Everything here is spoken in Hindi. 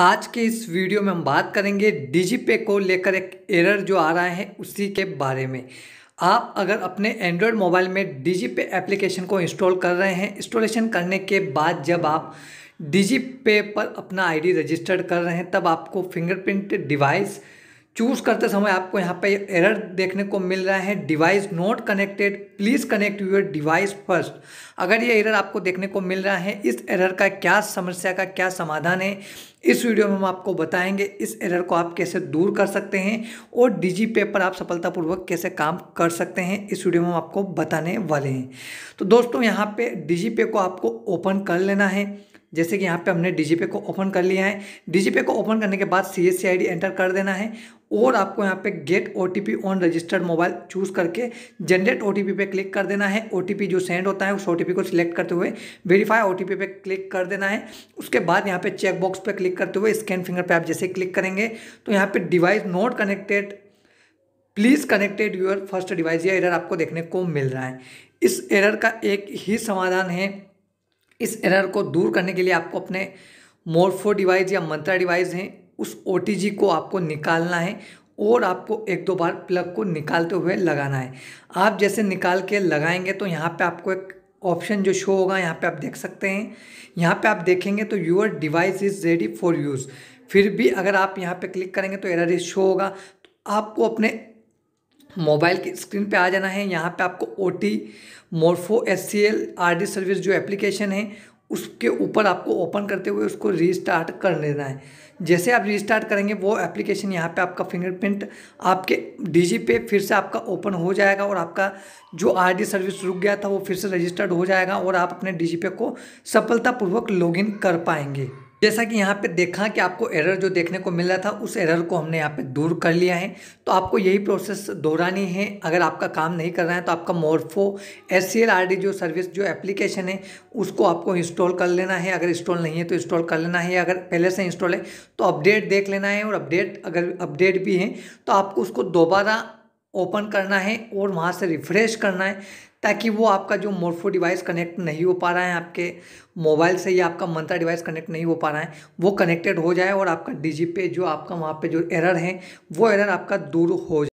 आज के इस वीडियो में हम बात करेंगे डिजीपे को लेकर एक एरर जो आ रहा है उसी के बारे में आप अगर अपने एंड्रॉयड मोबाइल में डिजीपे एप्लीकेशन को इंस्टॉल कर रहे हैं इंस्टॉलेशन करने के बाद जब आप डिजीपे पर अपना आईडी रजिस्टर्ड कर रहे हैं तब आपको फिंगरप्रिंट डिवाइस चूज़ करते समय आपको यहाँ पे एरर देखने को मिल रहा है device not connected please connect your device first अगर ये एरर आपको देखने को मिल रहा है इस एरर का क्या समस्या का क्या समाधान है इस वीडियो में हम आपको बताएंगे इस एरर को आप कैसे दूर कर सकते हैं और डिजी पे पर आप सफलतापूर्वक कैसे काम कर सकते हैं इस वीडियो में हम आपको बताने वाले हैं तो दोस्तों यहाँ पे डिजी पे को आपको ओपन कर लेना है जैसे कि यहाँ पे हमने डी को ओपन कर लिया है डी को ओपन करने के बाद सी एस एंटर कर देना है और आपको यहाँ पे get O T P on registered mobile choose करके जनरेट ओ टी पी पे क्लिक कर देना है ओ टी पी जो सेंड होता है उस ओ टी पी को सिलेक्ट करते हुए वेरीफाई ओ टी पी पे क्लिक कर देना है उसके बाद यहाँ पे चेक बॉक्स पे क्लिक करते हुए स्कैन फिंगर पे आप जैसे क्लिक करेंगे तो यहाँ पे device not connected please connected your first device या एरर आपको देखने को मिल रहा है इस एरर का एक ही समाधान है इस एरर को दूर करने के लिए आपको अपने मोरफो डिवाइस या मंत्रा डिवाइस हैं उस ओ को आपको निकालना है और आपको एक दो बार प्लग को निकालते हुए लगाना है आप जैसे निकाल के लगाएंगे तो यहाँ पे आपको एक ऑप्शन जो शो होगा यहाँ पे आप देख सकते हैं यहाँ पे आप देखेंगे तो your device is ready for use फिर भी अगर आप यहाँ पे क्लिक करेंगे तो एरर शो होगा तो आपको अपने मोबाइल की स्क्रीन पे आ जाना है यहाँ पे आपको O T Morpho S C L R D service जो एप्लीकेशन है उसके ऊपर आपको ओपन करते हुए उसको रीस्टार्ट कर लेना है जैसे आप रीस्टार्ट करेंगे वो एप्लीकेशन यहाँ पे आपका फिंगरप्रिंट आपके डीजी पे फिर से आपका ओपन हो जाएगा और आपका जो आरडी सर्विस रुक गया था वो फिर से रजिस्टर्ड हो जाएगा और आप अपने डीजी पे को सफलतापूर्वक लॉगिन कर पाएंगे जैसा कि यहाँ पे देखा कि आपको एरर जो देखने को मिल रहा था उस एरर को हमने यहाँ पे दूर कर लिया है तो आपको यही प्रोसेस दोहरानी है अगर आपका काम नहीं कर रहा है तो आपका Morpho S C L R D जो सर्विस जो एप्लीकेशन है उसको आपको इंस्टॉल कर लेना है अगर इंस्टॉल नहीं है तो इंस्टॉल कर लेना है अगर पहले से इंस्टॉल है तो अपडेट देख लेना है और अपडेट अगर अपडेट भी है तो आपको उसको दोबारा ओपन करना है और वहाँ से रिफ़्रेश करना है ताकि वो आपका जो मोर्फो डिवाइस कनेक्ट नहीं हो पा रहा है आपके मोबाइल से या आपका मंत्रा डिवाइस कनेक्ट नहीं हो पा रहा है वो कनेक्टेड हो जाए और आपका डिजी पे जो आपका वहाँ पे जो एरर है वो एरर आपका दूर हो जाए